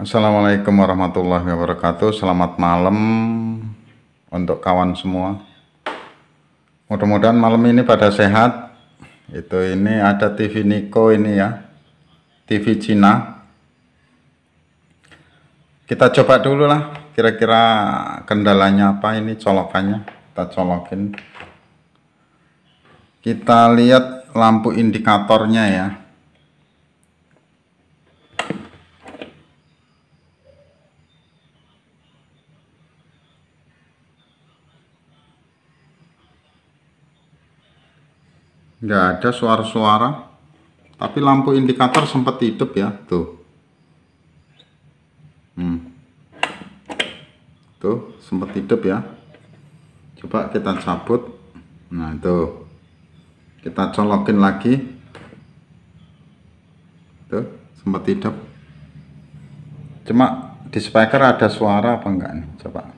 Assalamualaikum warahmatullahi wabarakatuh Selamat malam Untuk kawan semua Mudah-mudahan malam ini pada sehat Itu ini ada TV Niko ini ya TV Cina Kita coba dulu lah Kira-kira kendalanya apa ini colokannya Kita colokin Kita lihat lampu indikatornya ya nggak ada suara-suara tapi lampu indikator sempat hidup ya tuh hmm. tuh sempat hidup ya coba kita cabut nah tuh kita colokin lagi tuh sempat hidup cuma di speaker ada suara apa enggak nih coba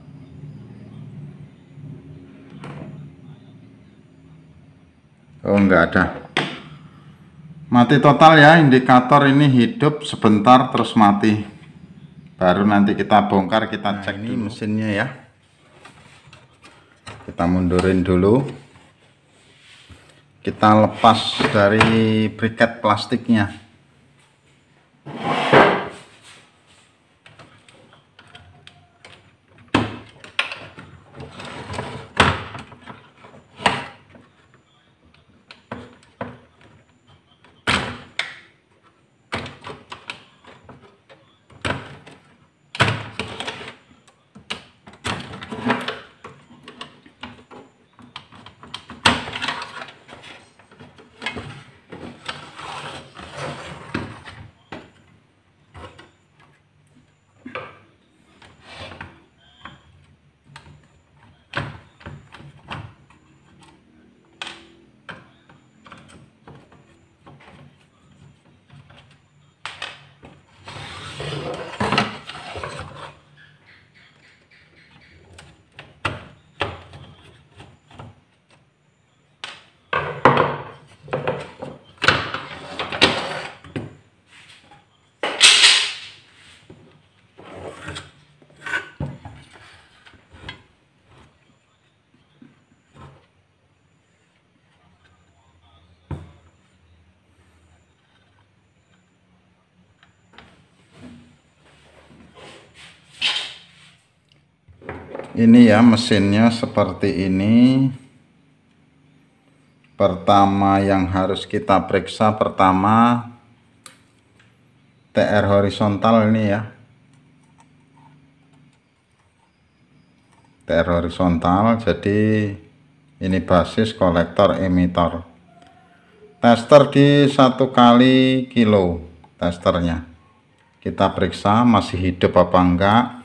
Oh nggak ada mati total ya indikator ini hidup sebentar terus mati baru nanti kita bongkar kita nah, cek ini dulu. mesinnya ya kita mundurin dulu kita lepas dari briket plastiknya ini ya mesinnya seperti ini pertama yang harus kita periksa pertama TR horizontal ini ya TR horizontal jadi ini basis kolektor emitor tester di satu kali kilo testernya kita periksa masih hidup apa enggak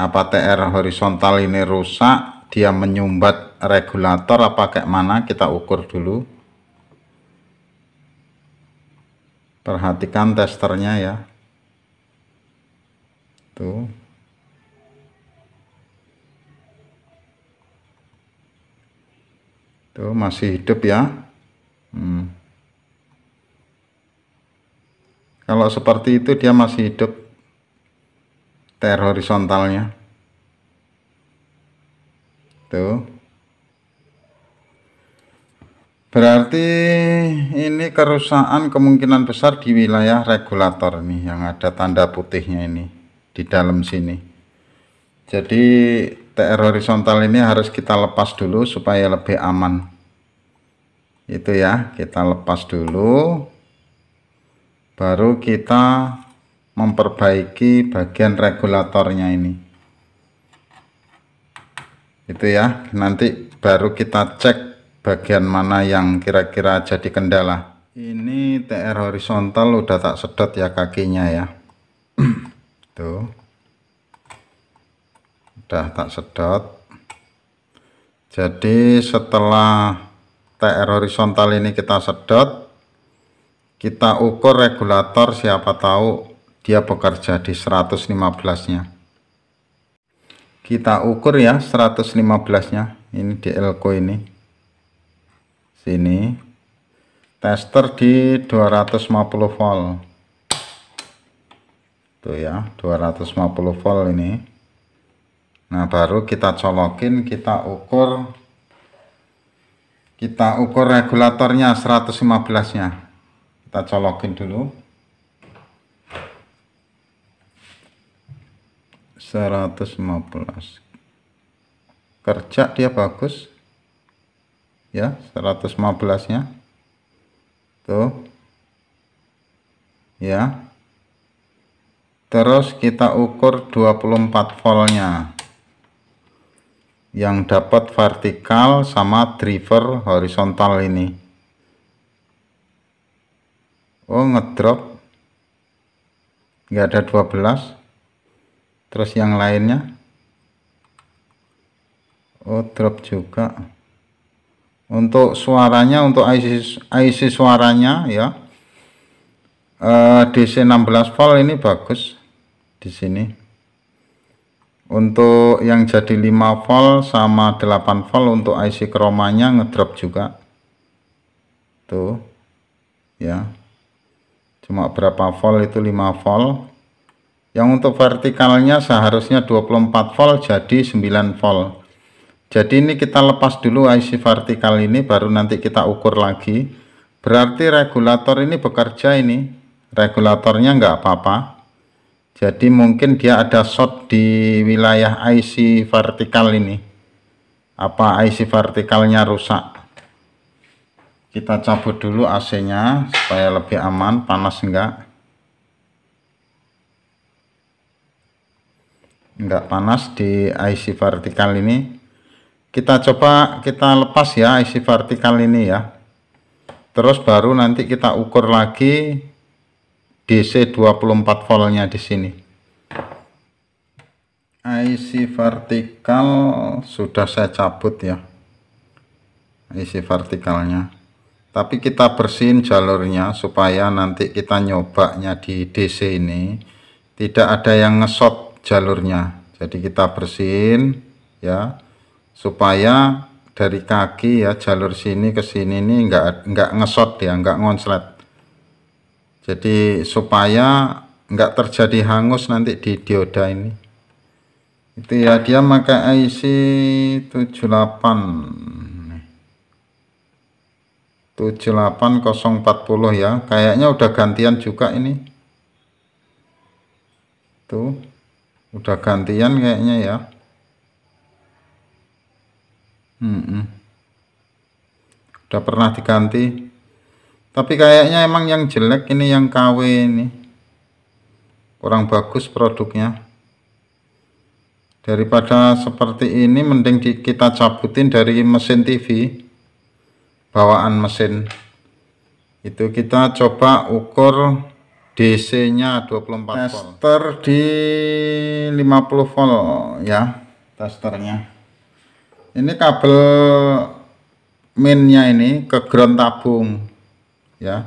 apa TR horizontal ini rusak dia menyumbat regulator apa kayak mana kita ukur dulu perhatikan testernya ya tuh tuh masih hidup ya hmm. kalau seperti itu dia masih hidup ter horizontalnya tuh berarti ini kerusakan kemungkinan besar di wilayah regulator nih yang ada tanda putihnya ini di dalam sini jadi TR horizontal ini harus kita lepas dulu supaya lebih aman itu ya kita lepas dulu baru kita memperbaiki bagian regulatornya ini itu ya nanti baru kita cek bagian mana yang kira-kira jadi kendala ini TR horizontal udah tak sedot ya kakinya ya tuh udah tak sedot jadi setelah TR horizontal ini kita sedot kita ukur regulator siapa tahu dia bekerja di 115-nya. Kita ukur ya 115-nya. Ini di elko ini. Sini. Tester di 250 volt. Tuh ya, 250 volt ini. Nah, baru kita colokin, kita ukur kita ukur regulatornya 115-nya. Kita colokin dulu. 115 kerja dia bagus ya 115 nya tuh ya terus kita ukur 24 voltnya yang dapat vertikal sama driver horizontal ini oh ngedrop nggak ada 12 terus yang lainnya oh drop juga untuk suaranya untuk IC, IC suaranya ya eh, DC 16 volt ini bagus di sini untuk yang jadi 5 volt sama 8 volt untuk IC kromanya ngedrop juga tuh ya cuma berapa volt itu 5 volt yang untuk vertikalnya seharusnya 24 volt jadi 9 volt jadi ini kita lepas dulu IC vertikal ini baru nanti kita ukur lagi berarti regulator ini bekerja ini regulatornya nggak apa-apa jadi mungkin dia ada short di wilayah IC vertikal ini apa IC vertikalnya rusak kita cabut dulu AC nya supaya lebih aman panas enggak enggak panas di IC vertikal ini kita coba kita lepas ya IC vertikal ini ya terus baru nanti kita ukur lagi DC 24 voltnya di sini IC vertikal sudah saya cabut ya IC vertikalnya tapi kita bersihin jalurnya supaya nanti kita nyobanya di DC ini tidak ada yang ngesot jalurnya jadi kita bersihin ya supaya dari kaki ya jalur sini ke sini ini enggak enggak ngesot ya enggak ngonslet jadi supaya enggak terjadi hangus nanti di dioda ini itu ya dia pakai IC 78 78040 ya kayaknya udah gantian juga ini tuh udah gantian kayaknya ya hmm -mm. udah pernah diganti tapi kayaknya emang yang jelek ini yang KW ini kurang bagus produknya daripada seperti ini mending di, kita cabutin dari mesin TV bawaan mesin itu kita coba ukur DC-nya 24 volt. Tester di 50 volt ya, testernya. Ini kabel mainnya ini ke ground tabung ya.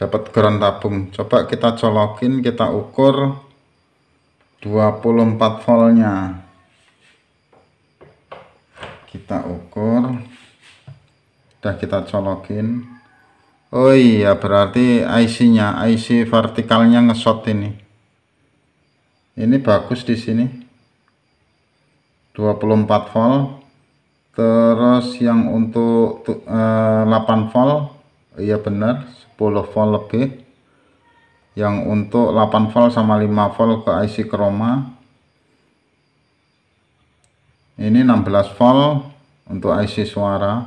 Dapat ground tabung. Coba kita colokin, kita ukur 24 voltnya. Kita ukur. Udah kita colokin. Oh iya berarti IC-nya, IC vertikalnya ngeshot ini. Ini bagus di sini. 24 volt. Terus yang untuk 8 eh, volt, iya benar 10 volt lebih. Yang untuk 8 volt sama 5 volt ke IC chroma. Ini 16 volt untuk IC suara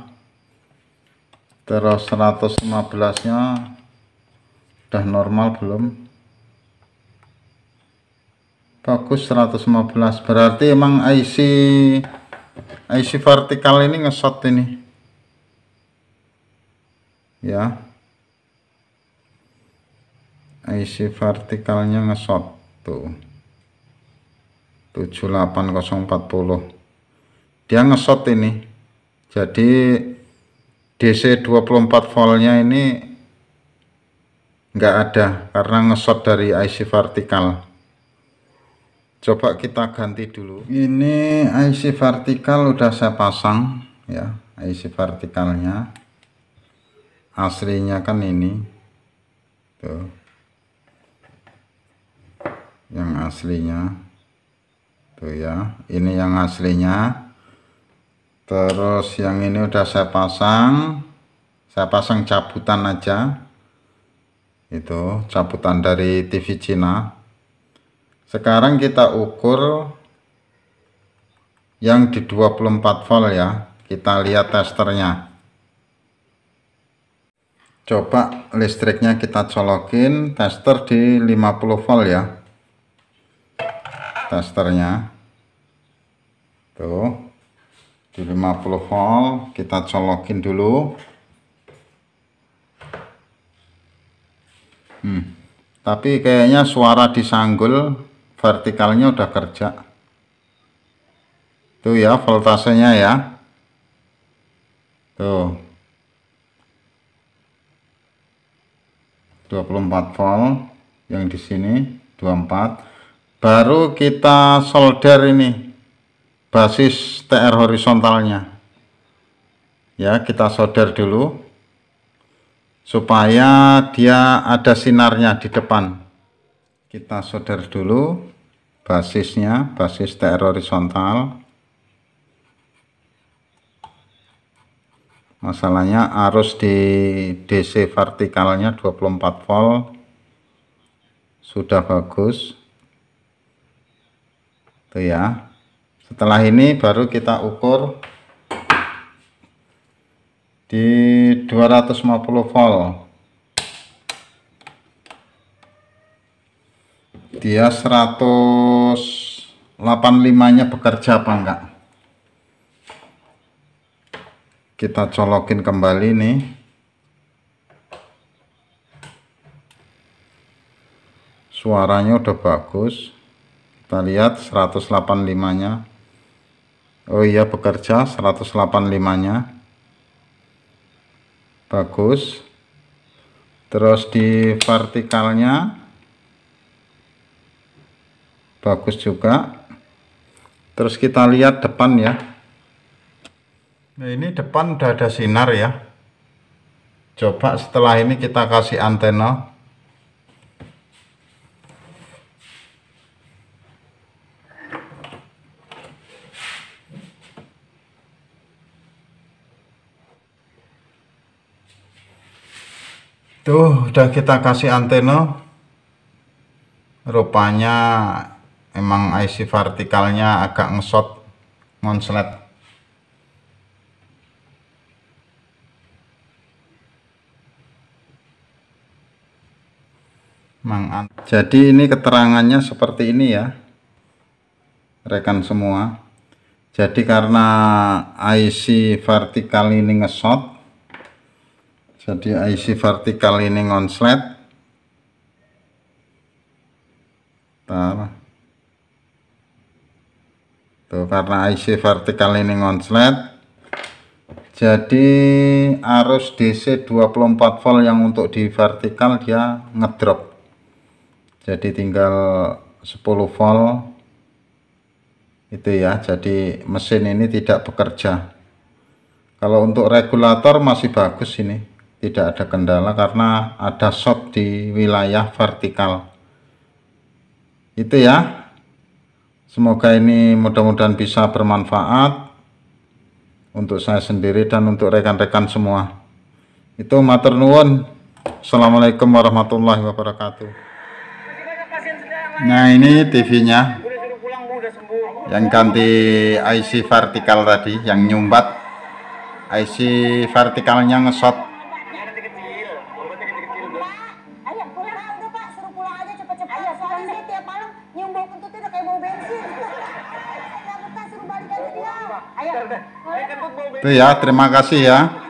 terus 115 nya udah normal belum bagus 115 berarti emang IC IC vertikal ini ngesot ini ya IC vertikalnya ngesot tuh 78040 dia ngesot ini jadi DC 24 voltnya ini enggak ada karena ngesot dari IC vertikal coba kita ganti dulu ini IC vertikal udah saya pasang ya IC vertikalnya aslinya kan ini tuh yang aslinya tuh ya ini yang aslinya terus yang ini udah saya pasang saya pasang cabutan aja itu cabutan dari TV Cina sekarang kita ukur yang di 24 volt ya kita lihat testernya coba listriknya kita colokin tester di 50 volt ya testernya tuh di 50 volt kita colokin dulu hmm. tapi kayaknya suara disanggul vertikalnya udah kerja tuh ya voltasenya ya tuh 24 volt yang di sini 24 baru kita solder ini basis TR horizontalnya ya kita solder dulu supaya dia ada sinarnya di depan kita solder dulu basisnya basis TR horizontal masalahnya arus di DC vertikalnya 24 volt sudah bagus itu ya setelah ini baru kita ukur di 250 volt dia 185 nya bekerja apa enggak kita colokin kembali nih suaranya udah bagus kita lihat 185 nya Oh iya bekerja 185 nya bagus terus di vertikalnya bagus juga terus kita lihat depan ya nah ini depan udah ada sinar ya coba setelah ini kita kasih antena tuh udah kita kasih antena rupanya emang IC vertikalnya agak ngesot ngonslet Jadi ini keterangannya seperti ini ya rekan semua jadi karena IC vertikal ini ngesot jadi IC vertikal ini ngonslet Tar, tuh karena IC vertikal ini ngonslet jadi arus DC 24 volt yang untuk di vertikal dia ngedrop jadi tinggal 10 volt itu ya jadi mesin ini tidak bekerja kalau untuk regulator masih bagus ini tidak ada kendala karena ada shot di wilayah vertikal itu ya semoga ini mudah-mudahan bisa bermanfaat untuk saya sendiri dan untuk rekan-rekan semua itu mater nuwun Assalamualaikum warahmatullahi wabarakatuh nah ini TV nya yang ganti IC vertikal tadi yang nyumbat IC vertikalnya ngesot Itu ya, terima kasih ya.